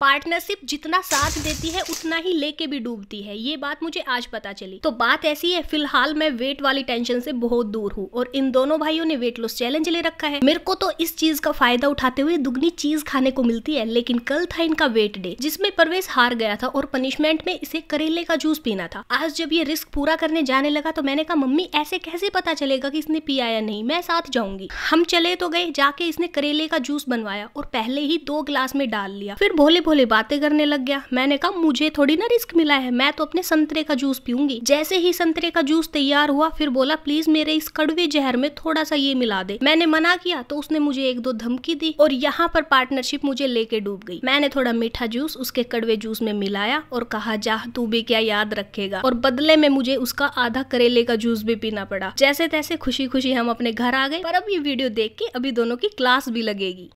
partnership जितना साथ देती है उतना ही लेके भी डूबती है ये बात मुझे आज पता चली तो बात ऐसी है फिलहाल मैं वेट वाली टेंशन से बहुत दूर हूँ और इन दोनों भाइयों ने वेट लॉस चैलेंज ले रखा है मेरे को तो इस चीज का फायदा उठाते हुए दुगनी चीज खाने को मिलती है लेकिन कल था इनका वेट डे जिसमे परवेश हार गया था और पनिशमेंट में इसे करेले का जूस पीना था आज जब ये रिस्क पूरा करने जाने लगा तो मैंने कहा मम्मी ऐसे कैसे पता चलेगा की इसने पिया या नहीं मैं साथ जाऊंगी हम चले तो गए जाके इसने करेले का जूस बनवाया और पहले ही दो ग्लास में डाल लिया फिर भोले भोले बातें करने लग गया मैंने कहा मुझे थोड़ी ना रिस्क मिला है मैं तो अपने संतरे का जूस पीऊंगी जैसे ही संतरे का जूस तैयार हुआ फिर बोला प्लीज मेरे इस कड़वे जहर में थोड़ा सा ये मिला दे मैंने मना किया तो उसने मुझे एक दो धमकी दी और यहाँ पर पार्टनरशिप मुझे लेके डूब गई मैंने थोड़ा मीठा जूस उसके कड़वे जूस में मिलाया और कहा जा तू भी क्या याद रखेगा और बदले में मुझे उसका आधा करेले का जूस भी पीना पड़ा जैसे तैसे खुशी खुशी हम अपने घर आ गए पर अब ये वीडियो देख के अभी दोनों की क्लास भी लगेगी